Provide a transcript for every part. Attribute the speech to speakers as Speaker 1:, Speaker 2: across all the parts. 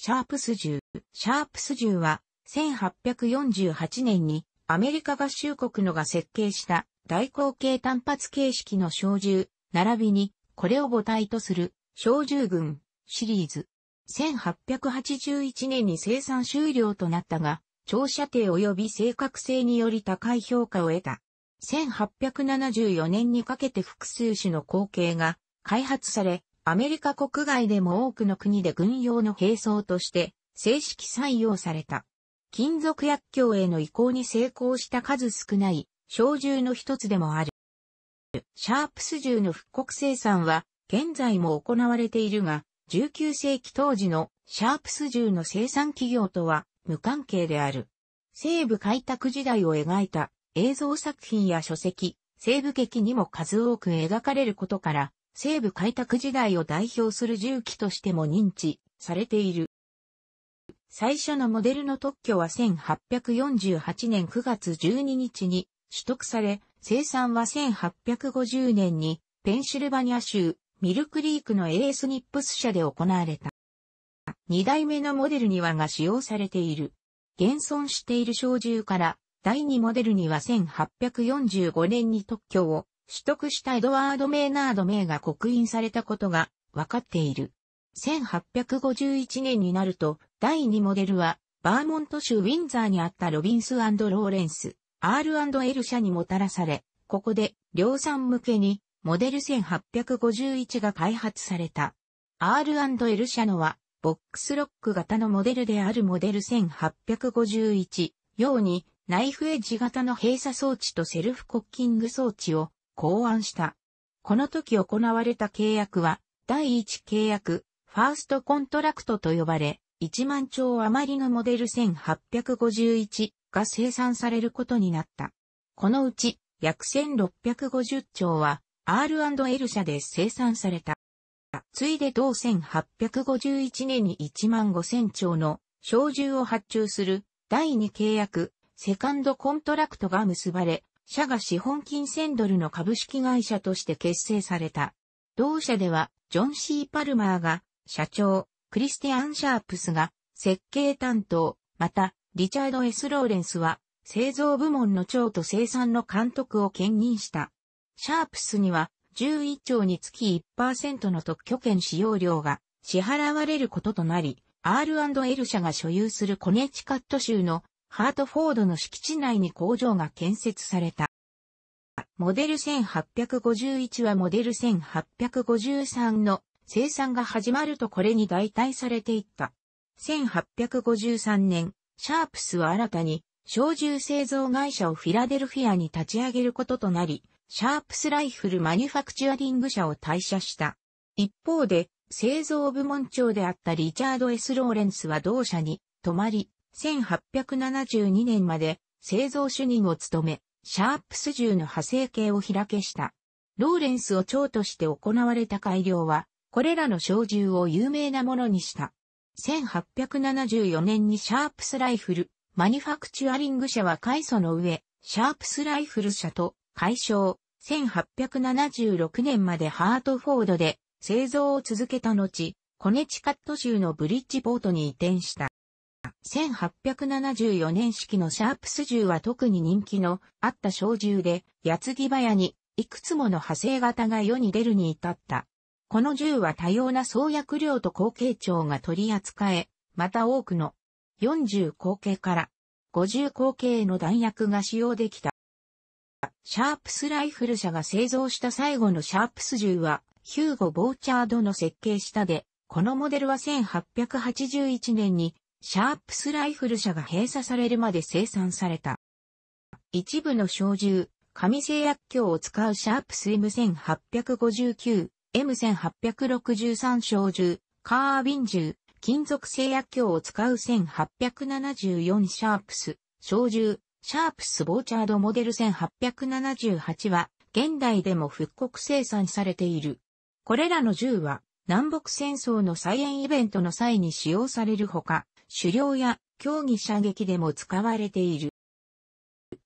Speaker 1: シャープス銃。シャープス銃は、1848年にアメリカ合衆国のが設計した大口径単発形式の小銃、並びにこれを母体とする小銃群シリーズ。1881年に生産終了となったが、長射程及び正確性により高い評価を得た。1874年にかけて複数種の口径が開発され、アメリカ国外でも多くの国で軍用の兵装として正式採用された。金属薬莢への移行に成功した数少ない小銃の一つでもある。シャープス銃の復刻生産は現在も行われているが、19世紀当時のシャープス銃の生産企業とは無関係である。西部開拓時代を描いた映像作品や書籍、西部劇にも数多く描かれることから、西部開拓時代を代表する重機としても認知されている。最初のモデルの特許は1848年9月12日に取得され、生産は1850年にペンシルバニア州ミルクリークのエースニップス社で行われた。二代目のモデルにはが使用されている。現存している小銃から第二モデルには1845年に特許を取得したエドワード・メイナード・名が刻印されたことが分かっている。1851年になると、第2モデルは、バーモント州ウィンザーにあったロビンスローレンス、R&L 社にもたらされ、ここで量産向けにモデル1851が開発された。R&L 社のは、ボックスロック型のモデルであるモデル1851、うにナイフエッジ型の閉鎖装置とセルフコッキング装置を考案した。この時行われた契約は、第1契約、ファーストコントラクトと呼ばれ、1万兆余りのモデル1851が生産されることになった。このうち、約1650兆は R&L 社で生産された。ついで同1851年に1万5000兆の小銃を発注する第2契約、セカンドコントラクトが結ばれ、社が資本金1000ドルの株式会社として結成された。同社では、ジョン・シー・パルマーが、社長、クリスティアン・シャープスが、設計担当、また、リチャード・ S・ ローレンスは、製造部門の長と生産の監督を兼任した。シャープスには、11兆につき1%の特許権使用料が支払われることとなり、R&L 社が所有するコネチカット州のハートフォードの敷地内に工場が建設された。モデル1851はモデル1853の生産が始まるとこれに代替されていった。1853年、シャープスは新たに、小銃製造会社をフィラデルフィアに立ち上げることとなり、シャープスライフルマニュファクチュアリング社を退社した。一方で、製造部門長であったリチャード・ S・ ローレンスは同社に、泊まり、1872年まで製造主任を務め、シャープス銃の派生系を開けした。ローレンスを長として行われた改良は、これらの小銃を有名なものにした。1874年にシャープスライフル、マニファクチュアリング社は改祖の上、シャープスライフル社と解消、1876年までハートフォードで製造を続けた後、コネチカット州のブリッジポートに移転した。1874年式のシャープス銃は特に人気のあった小銃で、八継ぎ早にいくつもの派生型が世に出るに至った。この銃は多様な創薬量と後継長が取り扱え、また多くの40口径から50口径の弾薬が使用できた。シャープスライフル社が製造した最後のシャープス銃は、ヒューゴ・ボーチャードの設計したで、このモデルは1881年にシャープスライフル社が閉鎖されるまで生産された。一部の小銃、紙製薬鏡を使うシャープス M1859、M1863 小銃、カービン銃、金属製薬鏡を使う1874シャープス、小銃、シャープスボーチャードモデル1878は、現代でも復刻生産されている。これらの銃は、南北戦争の再演イベントの際に使用されるほか、狩猟や競技射撃でも使われている。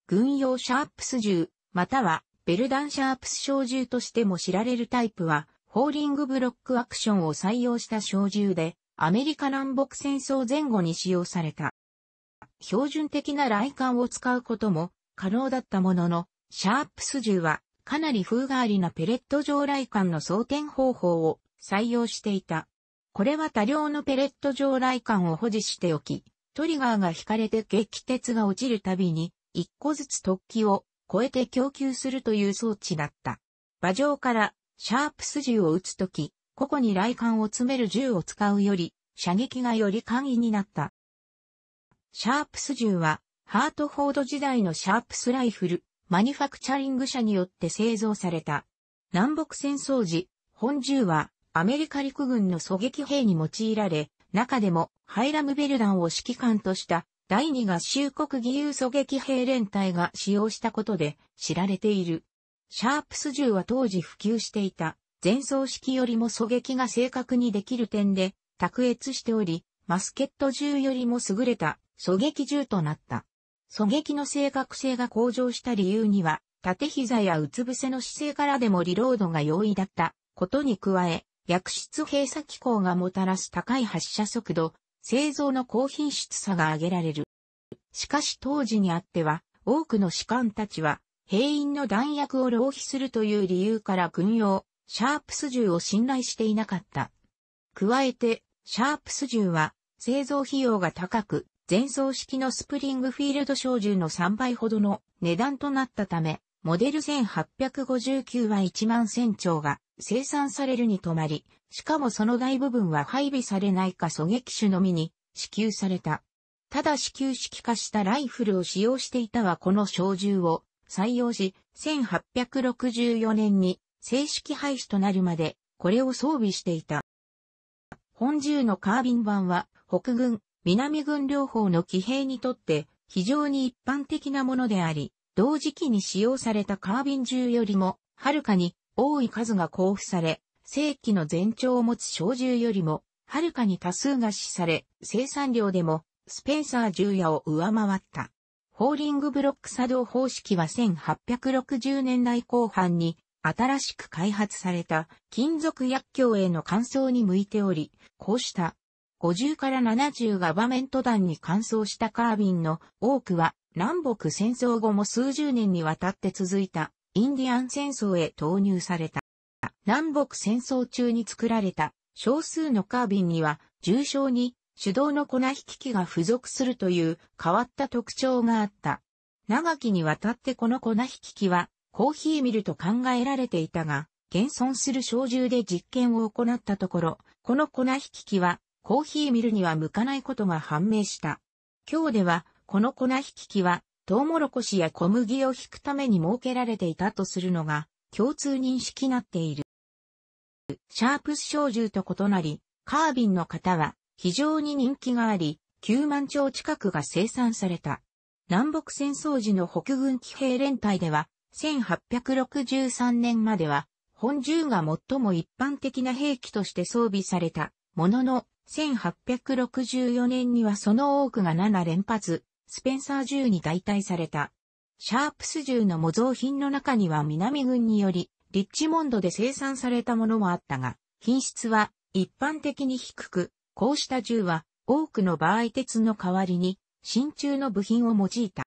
Speaker 1: 軍用シャープス銃、またはベルダンシャープス小銃としても知られるタイプは、ホーリングブロックアクションを採用した小銃で、アメリカ南北戦争前後に使用された。標準的な雷管を使うことも可能だったものの、シャープス銃はかなり風変わりなペレット状雷管の装填方法を採用していた。これは多量のペレット状雷管を保持しておき、トリガーが引かれて撃鉄が落ちるたびに、一個ずつ突起を超えて供給するという装置だった。馬上からシャープス銃を撃つとき、個々に雷管を詰める銃を使うより、射撃がより簡易になった。シャープス銃は、ハートフォード時代のシャープスライフル、マニファクチャリング社によって製造された。南北戦争時、本銃はアメリカ陸軍の狙撃兵に用いられ、中でもハイラム・ベルダンを指揮官とした第二合衆国義勇狙撃兵連隊が使用したことで知られている。シャープス銃は当時普及していた前装式よりも狙撃が正確にできる点で卓越しており、マスケット銃よりも優れた狙撃銃となった。狙撃の正確性が向上した理由には、縦膝やうつ伏せの姿勢からでもリロードが容易だったことに加え、薬室閉鎖機構がもたらす高い発射速度、製造の高品質さが挙げられる。しかし当時にあっては、多くの士官たちは、兵員の弾薬を浪費するという理由から軍用、シャープス銃を信頼していなかった。加えて、シャープス銃は、製造費用が高く、前奏式のスプリングフィールド小銃の3倍ほどの値段となったため、モデル1859は1万1000丁が生産されるに止まり、しかもその大部分は配備されないか狙撃手のみに支給された。ただ支給式化したライフルを使用していたはこの小銃を採用し、1864年に正式廃止となるまでこれを装備していた。本銃のカービン版は北軍、南軍両方の騎兵にとって非常に一般的なものであり、同時期に使用されたカービン銃よりもはるかに多い数が交付され、正規の全長を持つ小銃よりも、はるかに多数が死され、生産量でも、スペンサー銃矢を上回った。ホーリングブロック作動方式は1860年代後半に新しく開発された金属薬莢への乾燥に向いており、こうした50から70ガバメント弾に乾燥したカービンの多くは南北戦争後も数十年にわたって続いたインディアン戦争へ投入された。南北戦争中に作られた少数のカービンには重症に手動の粉引き機が付属するという変わった特徴があった。長きにわたってこの粉引き機はコーヒーミルと考えられていたが、現存する小銃で実験を行ったところ、この粉引き機はコーヒーミルには向かないことが判明した。今日ではこの粉引き機はトウモロコシや小麦を引くために設けられていたとするのが共通認識なっている。シャープス小銃と異なり、カービンの型は非常に人気があり、9万丁近くが生産された。南北戦争時の北軍騎兵連隊では、1863年までは、本銃が最も一般的な兵器として装備されたものの、1864年にはその多くが7連発、スペンサー銃に代替された。シャープス銃の模造品の中には南軍により、リッチモンドで生産されたものもあったが、品質は一般的に低く、こうした銃は多くの場合鉄の代わりに真鍮の部品を用いた。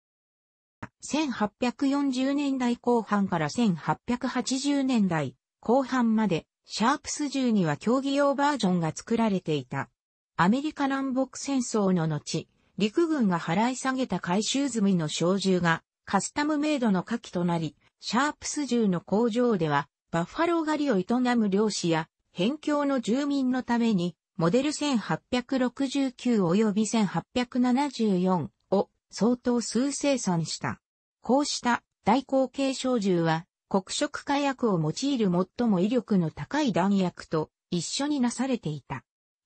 Speaker 1: 1840年代後半から1880年代後半までシャープス銃には競技用バージョンが作られていた。アメリカ南北戦争の後、陸軍が払い下げた回収済みの小銃がカスタムメイドの火器となり、シャープス銃の工場では、バッファロー狩りを営む漁師や、辺境の住民のために、モデル1869及び1874を相当数生産した。こうした大口径小銃は、黒色火薬を用いる最も威力の高い弾薬と一緒になされていた。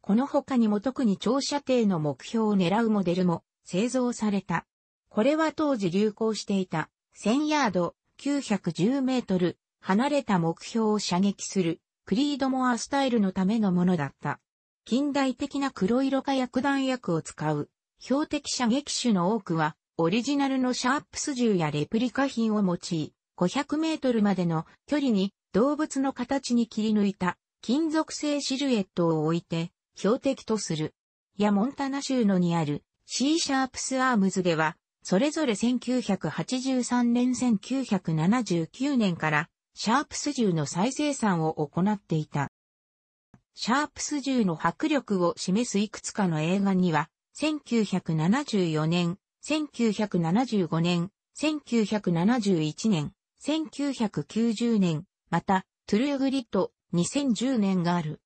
Speaker 1: この他にも特に長射程の目標を狙うモデルも製造された。これは当時流行していた1000ヤード910メートル離れた目標を射撃するクリードモアスタイルのためのものだった。近代的な黒色火薬弾薬を使う標的射撃手の多くはオリジナルのシャープス銃やレプリカ品を用い500メートルまでの距離に動物の形に切り抜いた金属製シルエットを置いて標的とする。やモンタナ州のにある C シャープスアームズでは、それぞれ1983年1979年からシャープス銃の再生産を行っていた。シャープス銃の迫力を示すいくつかの映画には、1974年、1975年、1971年、1990年、また、トゥルーグリッド、2010年がある。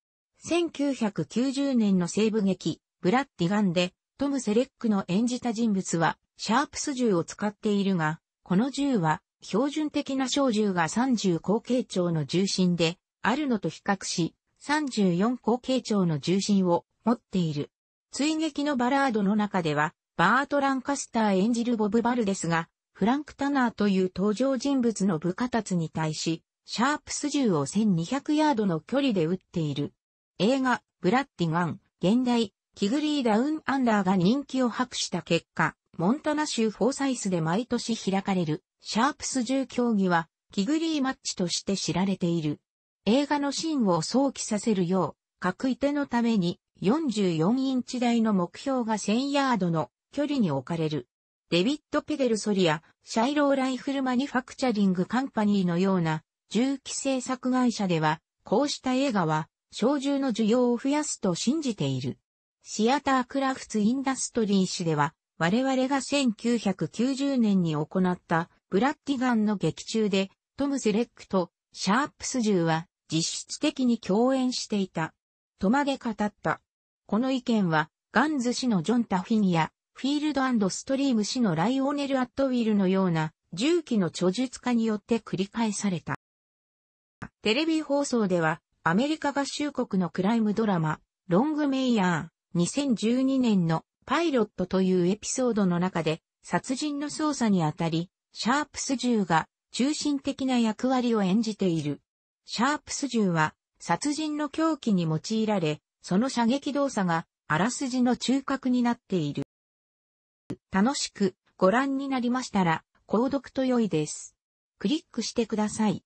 Speaker 1: 1990年の西部劇、ブラッディガンで、トム・セレックの演じた人物は、シャープス銃を使っているが、この銃は、標準的な小銃が30口径長の重心で、あるのと比較し、34口径長の重心を持っている。追撃のバラードの中では、バート・ランカスター演じるボブ・バルですが、フランク・タナーという登場人物の部下達に対し、シャープス銃を1200ヤードの距離で撃っている。映画、ブラッディガン、現代、キグリーダウンアンダーが人気を博した結果、モンタナ州フォーサイスで毎年開かれる、シャープス銃競技は、キグリーマッチとして知られている。映画のシーンを想起させるよう、各い手のために44インチ台の目標が1000ヤードの距離に置かれる。デビッド・ペデルソリア、シャイロー・ライフル・マニファクチャリング・カンパニーのような銃器製作会社では、こうした映画は小銃の需要を増やすと信じている。シアタークラフツインダストリー誌では、我々が1990年に行ったブラッディガンの劇中で、トム・セレックとシャープス銃は実質的に共演していた。とまで語った。この意見は、ガンズ氏のジョン・タフィンや、フィールドストリーム氏のライオネル・アットウィルのような、銃器の著述家によって繰り返された。テレビ放送では、アメリカ合衆国のクライムドラマ、ロングメイヤー、2012年のパイロットというエピソードの中で、殺人の捜査にあたり、シャープス銃が中心的な役割を演じている。シャープス銃は殺人の狂気に用いられ、その射撃動作があらすじの中核になっている。楽しくご覧になりましたら、購読と良いです。クリックしてください。